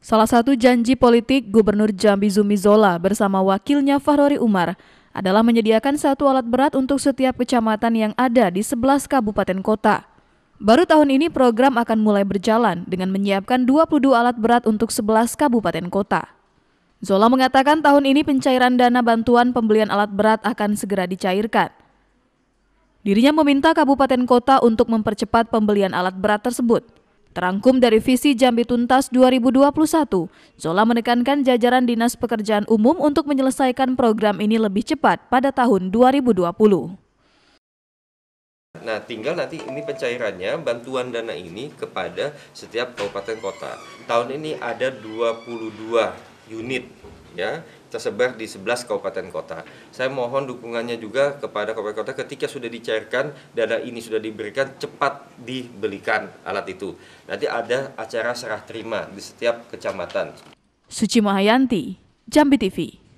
Salah satu janji politik Gubernur Jambi Zumi Zola bersama wakilnya Fahrori Umar adalah menyediakan satu alat berat untuk setiap kecamatan yang ada di sebelas kabupaten kota. Baru tahun ini program akan mulai berjalan dengan menyiapkan 22 alat berat untuk 11 kabupaten kota. Zola mengatakan tahun ini pencairan dana bantuan pembelian alat berat akan segera dicairkan. Dirinya meminta kabupaten kota untuk mempercepat pembelian alat berat tersebut – Terangkum dari visi Jambi Tuntas 2021, Zola menekankan jajaran Dinas Pekerjaan Umum untuk menyelesaikan program ini lebih cepat pada tahun 2020. Nah, tinggal nanti ini pencairannya bantuan dana ini kepada setiap kabupaten kota. Tahun ini ada 22 unit ya tersebar di 11 kabupaten kota. Saya mohon dukungannya juga kepada kabupaten kota ketika sudah dicairkan, dana ini sudah diberikan, cepat dibelikan alat itu. Nanti ada acara serah terima di setiap kecamatan. Suci Mahayanti, Jambi TV.